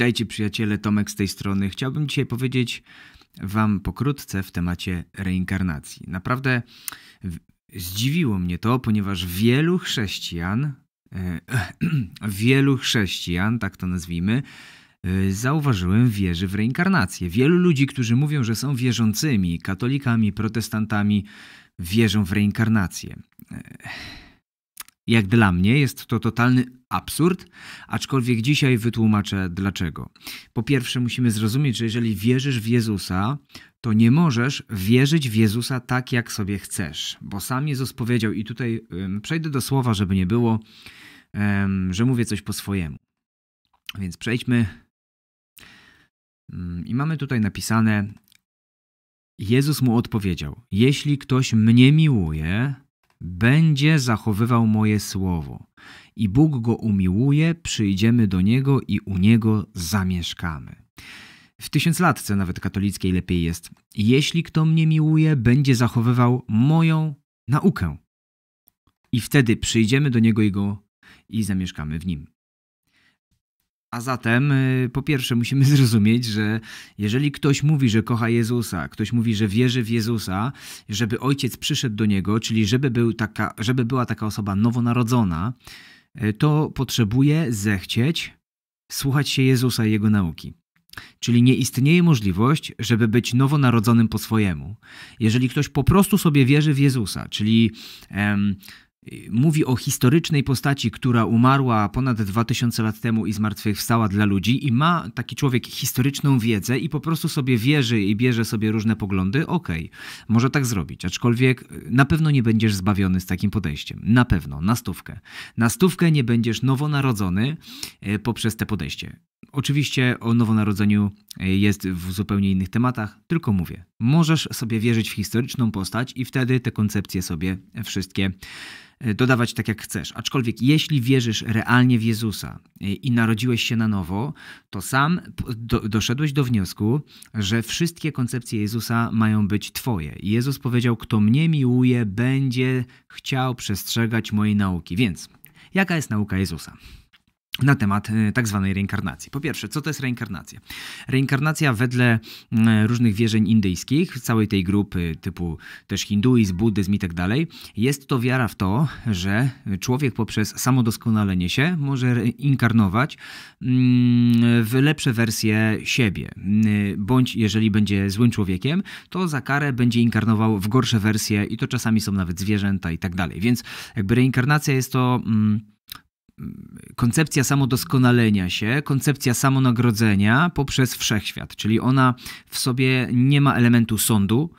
Witajcie przyjaciele, Tomek z tej strony. Chciałbym dzisiaj powiedzieć Wam pokrótce w temacie reinkarnacji. Naprawdę zdziwiło mnie to, ponieważ wielu chrześcijan, e, wielu chrześcijan, tak to nazwijmy, e, zauważyłem wierzy w reinkarnację. Wielu ludzi, którzy mówią, że są wierzącymi, katolikami, protestantami, wierzą w reinkarnację. E, jak dla mnie jest to totalny absurd, aczkolwiek dzisiaj wytłumaczę dlaczego. Po pierwsze, musimy zrozumieć, że jeżeli wierzysz w Jezusa, to nie możesz wierzyć w Jezusa tak, jak sobie chcesz, bo sam Jezus powiedział, i tutaj przejdę do słowa, żeby nie było, że mówię coś po swojemu. Więc przejdźmy. Mm, I mamy tutaj napisane: Jezus mu odpowiedział: Jeśli ktoś mnie miłuje, będzie zachowywał moje słowo. I Bóg go umiłuje, przyjdziemy do niego i u niego zamieszkamy. W tysiąclatce nawet katolickiej lepiej jest. Jeśli kto mnie miłuje, będzie zachowywał moją naukę. I wtedy przyjdziemy do niego i go i zamieszkamy w nim. A zatem, y, po pierwsze, musimy zrozumieć, że jeżeli ktoś mówi, że kocha Jezusa, ktoś mówi, że wierzy w Jezusa, żeby ojciec przyszedł do niego, czyli żeby, był taka, żeby była taka osoba nowonarodzona, y, to potrzebuje zechcieć słuchać się Jezusa i jego nauki. Czyli nie istnieje możliwość, żeby być nowonarodzonym po swojemu. Jeżeli ktoś po prostu sobie wierzy w Jezusa, czyli em, mówi o historycznej postaci, która umarła ponad 2000 lat temu i zmartwychwstała dla ludzi i ma taki człowiek historyczną wiedzę i po prostu sobie wierzy i bierze sobie różne poglądy, okej, okay, może tak zrobić, aczkolwiek y, na pewno nie będziesz zbawiony z takim podejściem. Na pewno, na stówkę. Na stówkę nie będziesz nowonarodzony y, poprzez te podejście. Oczywiście o nowonarodzeniu e, jest w zupełnie innych tematach, tylko mówię, możesz sobie wierzyć w historyczną postać i wtedy te koncepcje sobie wszystkie e, dodawać tak jak chcesz. Aczkolwiek jeśli wierzysz realnie w Jezusa e, i narodziłeś się na nowo, to sam do, doszedłeś do wniosku, że wszystkie koncepcje Jezusa mają być twoje. Jezus powiedział: Kto mnie miłuje, będzie chciał przestrzegać mojej nauki. Więc jaka jest nauka Jezusa? na temat y, tak zwanej reinkarnacji. Po pierwsze, co to jest reinkarnacja? Reinkarnacja wedle y, różnych wierzeń indyjskich, całej tej grupy typu też hinduizm, buddyzm i tak dalej, jest to wiara w to, że człowiek poprzez samodoskonalenie się może reinkarnować mm, w lepsze wersje siebie. Y, bądź jeżeli będzie złym człowiekiem, to za karę będzie inkarnował w gorsze wersje i to czasami są nawet zwierzęta i tak dalej. Więc jakby reinkarnacja jest to mm, koncepcja samodoskonalenia się, koncepcja samonagrodzenia poprzez wszechświat, czyli ona w sobie nie ma elementu sądu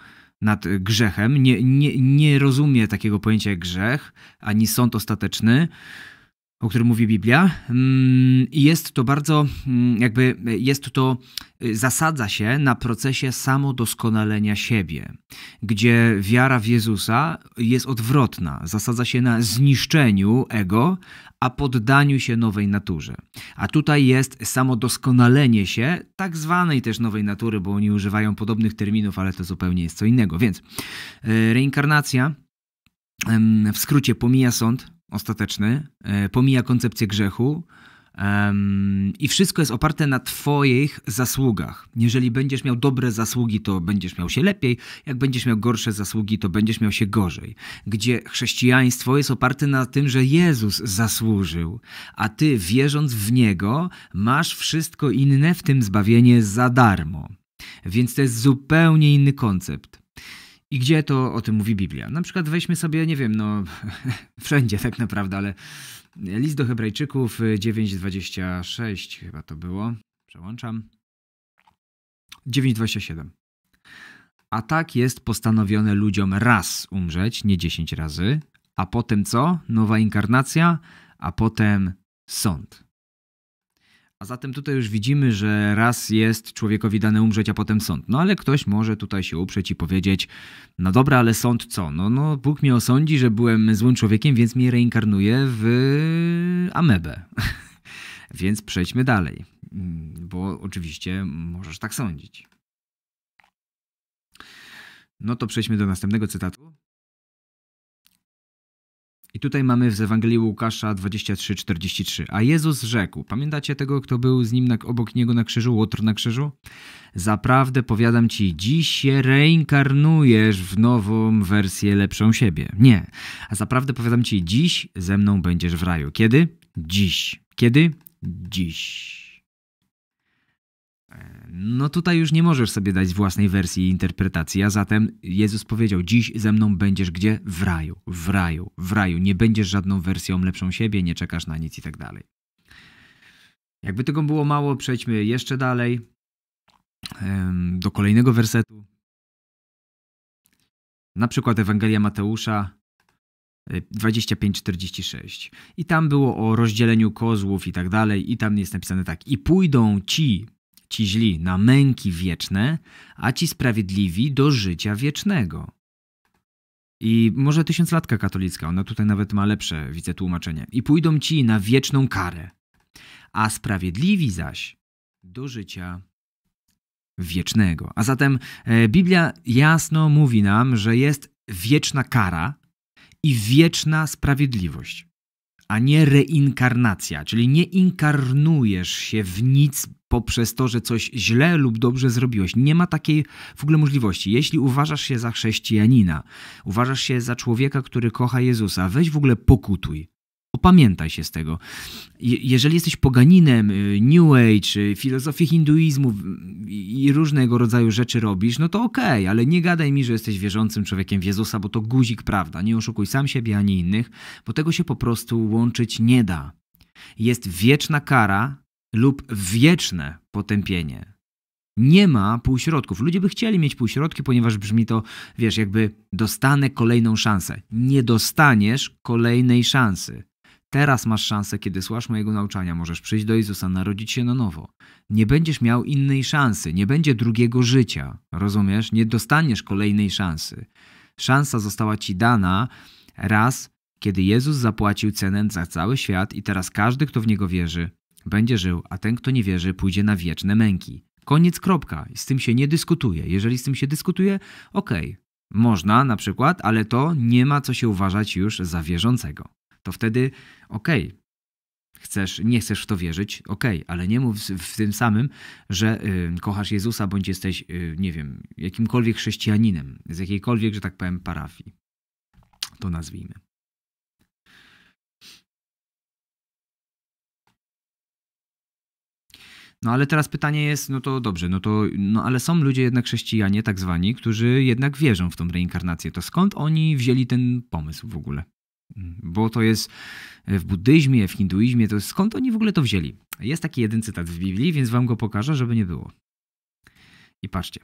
nad grzechem, nie, nie, nie rozumie takiego pojęcia jak grzech, ani sąd ostateczny o którym mówi Biblia. Mm, I jest to bardzo, mm, jakby jest to, y, zasadza się na procesie samodoskonalenia siebie, gdzie wiara w Jezusa jest odwrotna, zasadza się na zniszczeniu ego, a poddaniu się nowej naturze. A tutaj jest samodoskonalenie się tak zwanej też nowej natury, bo oni używają podobnych terminów, ale to zupełnie jest co innego. Więc y, reinkarnacja w skrócie pomija sąd, ostateczny, e, pomija koncepcję grzechu, Um, I wszystko jest oparte na Twoich zasługach. Jeżeli będziesz miał dobre zasługi, to będziesz miał się lepiej. Jak będziesz miał gorsze zasługi, to będziesz miał się gorzej. Gdzie chrześcijaństwo jest oparte na tym, że Jezus zasłużył, a Ty, wierząc w Niego, masz wszystko inne, w tym zbawienie, za darmo. Więc to jest zupełnie inny koncept. I gdzie to o tym mówi Biblia? Na przykład weźmy sobie, nie wiem, no wszędzie tak naprawdę, ale list do Hebrajczyków 9:26 y, chyba to było. Przełączam. 9:27. A tak jest postanowione ludziom raz umrzeć, nie 10 razy, a potem co? Nowa inkarnacja, a potem sąd. A zatem tutaj już widzimy, że raz jest człowiekowi dane umrzeć, a potem sąd. No ale ktoś może tutaj się uprzeć i powiedzieć, no dobra, ale sąd co? No, no Bóg mnie osądzi, że byłem złym człowiekiem, więc mnie reinkarnuje w amebę. więc przejdźmy dalej, bo oczywiście możesz tak sądzić. No to przejdźmy do następnego cytatu tutaj mamy w Ewangelii Łukasza 23:43. A Jezus rzekł: Pamiętacie tego, kto był z nim na, obok niego na krzyżu, łotr na krzyżu? Zaprawdę powiadam ci, dziś się reinkarnujesz w nową wersję lepszą siebie. Nie. A zaprawdę powiadam ci, dziś ze mną będziesz w raju. Kiedy? Dziś. Kiedy? Dziś. No tutaj już nie możesz sobie dać własnej wersji i interpretacji, a zatem Jezus powiedział: Dziś ze mną będziesz gdzie? W raju, w raju, w raju. Nie będziesz żadną wersją lepszą siebie, nie czekasz na nic i tak dalej. Jakby tego było mało, przejdźmy jeszcze dalej do kolejnego wersetu. Na przykład Ewangelia Mateusza 25-46. E, I tam było o rozdzieleniu kozłów i tak dalej. I tam jest napisane tak. I pójdą ci, ci źli na męki wieczne, a ci sprawiedliwi do życia wiecznego. I może tysiąclatka katolicka, ona tutaj nawet ma lepsze, widzę tłumaczenie. I pójdą ci na wieczną karę, a sprawiedliwi zaś do życia wiecznego. A zatem e, Biblia jasno mówi nam, że jest wieczna kara i wieczna sprawiedliwość a nie reinkarnacja, czyli nie inkarnujesz się w nic poprzez to, że coś źle lub dobrze zrobiłeś. Nie ma takiej w ogóle możliwości. Jeśli uważasz się za chrześcijanina, uważasz się za człowieka, który kocha Jezusa, weź w ogóle pokutuj. Opamiętaj się z tego. Jeżeli jesteś poganinem y, New Age, y, filozofii hinduizmu i różnego rodzaju rzeczy robisz, no to okej, okay, ale nie gadaj mi, że jesteś wierzącym człowiekiem w Jezusa, bo to guzik prawda. Nie oszukuj sam siebie ani innych, bo tego się po prostu łączyć nie da. Jest wieczna kara lub wieczne potępienie. Nie ma półśrodków. Ludzie by chcieli mieć półśrodki, ponieważ brzmi to, wiesz, jakby dostanę kolejną szansę. Nie dostaniesz kolejnej szansy. Teraz masz szansę, kiedy słuchasz mojego nauczania, możesz przyjść do Jezusa, narodzić się na nowo. Nie będziesz miał innej szansy, nie będzie drugiego życia. Rozumiesz? Nie dostaniesz kolejnej szansy. Szansa została ci dana raz, kiedy Jezus zapłacił cenę za cały świat i teraz każdy, kto w niego wierzy, będzie żył, a ten, kto nie wierzy, pójdzie na wieczne męki. Koniec, kropka. Z tym się nie dyskutuje. Jeżeli z tym się dyskutuje, okej, okay. można na przykład, ale to nie ma co się uważać już za wierzącego to wtedy okej, okay, chcesz, nie chcesz w to wierzyć, okej, okay, ale nie mów w tym samym, że y, kochasz Jezusa bądź jesteś, y, nie wiem, jakimkolwiek chrześcijaninem z jakiejkolwiek, że tak powiem, parafii. To nazwijmy. No ale teraz pytanie jest, no to dobrze, no to, no ale są ludzie jednak chrześcijanie tak zwani, którzy jednak wierzą w tą reinkarnację. To skąd oni wzięli ten pomysł w ogóle? Bo to jest e, w buddyzmie, w hinduizmie, to jest, skąd oni w ogóle to wzięli? Jest taki jeden cytat w Biblii, więc wam go pokażę, żeby nie było. I patrzcie.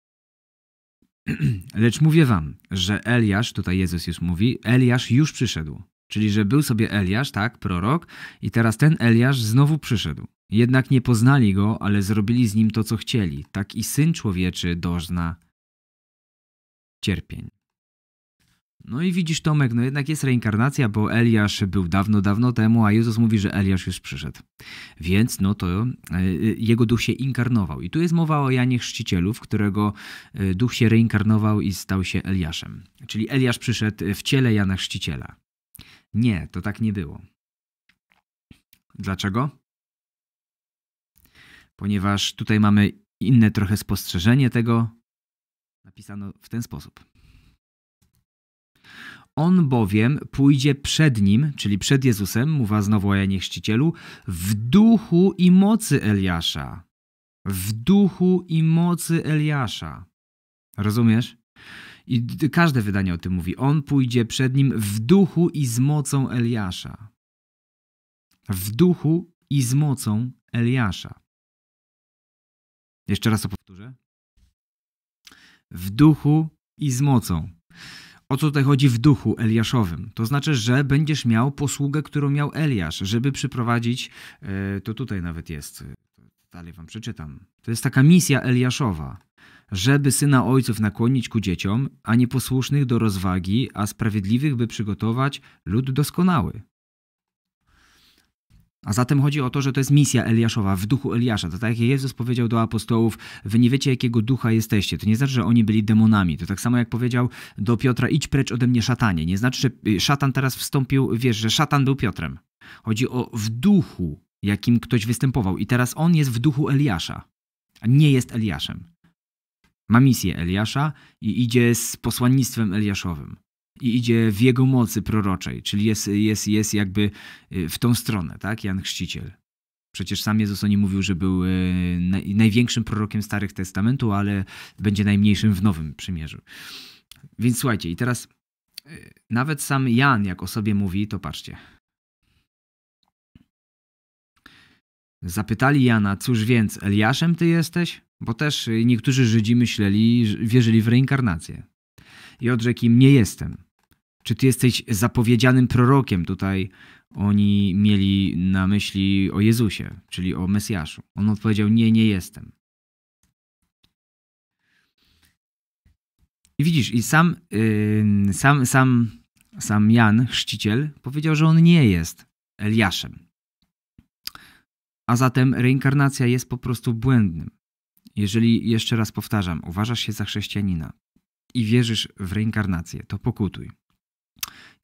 Lecz mówię wam, że Eliasz, tutaj Jezus już mówi, Eliasz już przyszedł. Czyli, że był sobie Eliasz, tak, prorok, i teraz ten Eliasz znowu przyszedł. Jednak nie poznali go, ale zrobili z nim to, co chcieli. Tak i syn człowieczy dozna cierpień. No i widzisz, Tomek, no jednak jest reinkarnacja, bo Eliasz był dawno, dawno temu, a Jezus mówi, że Eliasz już przyszedł. Więc no to e, e, jego duch się inkarnował. I tu jest mowa o Janie Chrzcicielu, w którego e, duch się reinkarnował i stał się Eliaszem. Czyli Eliasz przyszedł w ciele Jana Chrzciciela. Nie, to tak nie było. Dlaczego? Ponieważ tutaj mamy inne trochę spostrzeżenie tego, Napisano w ten sposób. On bowiem pójdzie przed nim, czyli przed Jezusem, mówa znowu o Janie Chrzcicielu, w duchu i mocy Eliasza. W duchu i mocy Eliasza. Rozumiesz? I każde wydanie o tym mówi. On pójdzie przed nim w duchu i z mocą Eliasza. W duchu i z mocą Eliasza. Jeszcze raz to powtórzę w duchu i z mocą. O co tutaj chodzi w duchu Eliaszowym? To znaczy, że będziesz miał posługę, którą miał Eliasz, żeby przyprowadzić, e, to tutaj nawet jest, e, dalej wam przeczytam. To jest taka misja Eliaszowa, żeby syna ojców nakłonić ku dzieciom, a nieposłusznych do rozwagi, a sprawiedliwych by przygotować lud doskonały. A zatem chodzi o to, że to jest misja Eliaszowa, w duchu Eliasza. To tak jak Jezus powiedział do apostołów, wy nie wiecie jakiego ducha jesteście. To nie znaczy, że oni byli demonami. To tak samo jak powiedział do Piotra, idź precz ode mnie szatanie. Nie znaczy, że y, szatan teraz wstąpił, wiesz, że szatan był Piotrem. Chodzi o w duchu, jakim ktoś występował. I teraz on jest w duchu Eliasza, a nie jest Eliaszem. Ma misję Eliasza i idzie z posłannictwem Eliaszowym i idzie w jego mocy proroczej, czyli jest, jest, jest jakby y, w tą stronę, tak? Jan Chrzciciel. Przecież sam Jezus o nim mówił, że był y, największym prorokiem Starego Testamentu, ale będzie najmniejszym w Nowym Przymierzu. Więc słuchajcie, i teraz y, nawet sam Jan, jak o sobie mówi, to patrzcie. Zapytali Jana, cóż więc, Eliaszem ty jesteś? Bo też niektórzy Żydzi myśleli, wierzyli w reinkarnację. I odrzekł im, nie jestem czy ty jesteś zapowiedzianym prorokiem? Tutaj oni mieli na myśli o Jezusie, czyli o Mesjaszu. On odpowiedział: Nie, nie jestem. I widzisz, i sam, yy, sam, sam, sam Jan, chrzciciel, powiedział, że on nie jest Eliaszem. A zatem reinkarnacja jest po prostu błędnym. Jeżeli, jeszcze raz powtarzam, uważasz się za chrześcijanina i wierzysz w reinkarnację, to pokutuj.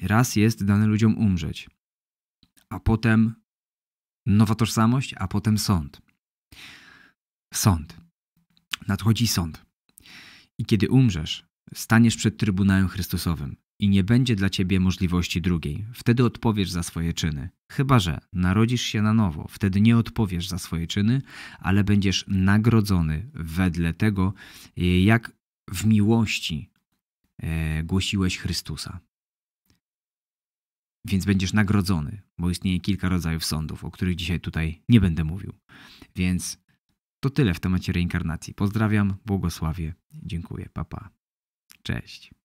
Raz jest dane ludziom umrzeć, a potem nowa tożsamość, a potem sąd. Sąd. Nadchodzi sąd. I kiedy umrzesz, staniesz przed Trybunałem Chrystusowym i nie będzie dla ciebie możliwości drugiej. Wtedy odpowiesz za swoje czyny. Chyba, że narodzisz się na nowo, wtedy nie odpowiesz za swoje czyny, ale będziesz nagrodzony wedle tego, jak w miłości e, głosiłeś Chrystusa więc będziesz nagrodzony, bo istnieje kilka rodzajów sądów, o których dzisiaj tutaj nie będę mówił. Więc to tyle w temacie reinkarnacji. Pozdrawiam, błogosławię, dziękuję, papa. Pa. Cześć.